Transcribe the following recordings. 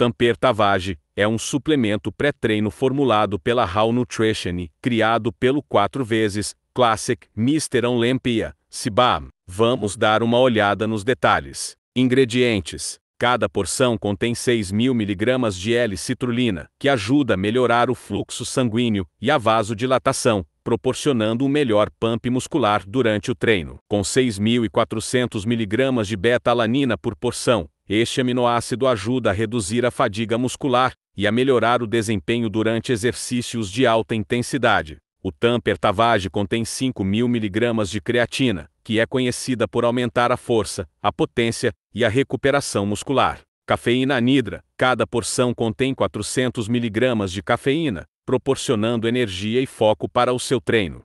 Tamper Tavage, é um suplemento pré-treino formulado pela How Nutrition, criado pelo 4 vezes Classic Mr. Olympia, Sibam. Vamos dar uma olhada nos detalhes. Ingredientes. Cada porção contém 6.000 mg de L-citrulina, que ajuda a melhorar o fluxo sanguíneo e a vasodilatação, proporcionando um melhor pump muscular durante o treino. Com 6.400 mg de beta-alanina por porção, este aminoácido ajuda a reduzir a fadiga muscular e a melhorar o desempenho durante exercícios de alta intensidade. O Tamper Tavage contém 5.000 mg de creatina, que é conhecida por aumentar a força, a potência e a recuperação muscular. Cafeína anidra. Cada porção contém 400 mg de cafeína, proporcionando energia e foco para o seu treino.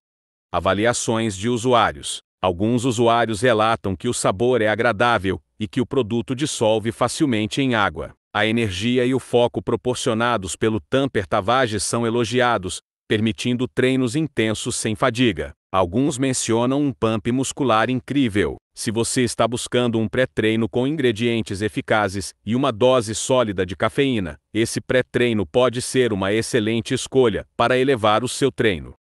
Avaliações de usuários. Alguns usuários relatam que o sabor é agradável e que o produto dissolve facilmente em água. A energia e o foco proporcionados pelo Tamper Tavage são elogiados, permitindo treinos intensos sem fadiga. Alguns mencionam um pump muscular incrível. Se você está buscando um pré-treino com ingredientes eficazes e uma dose sólida de cafeína, esse pré-treino pode ser uma excelente escolha para elevar o seu treino.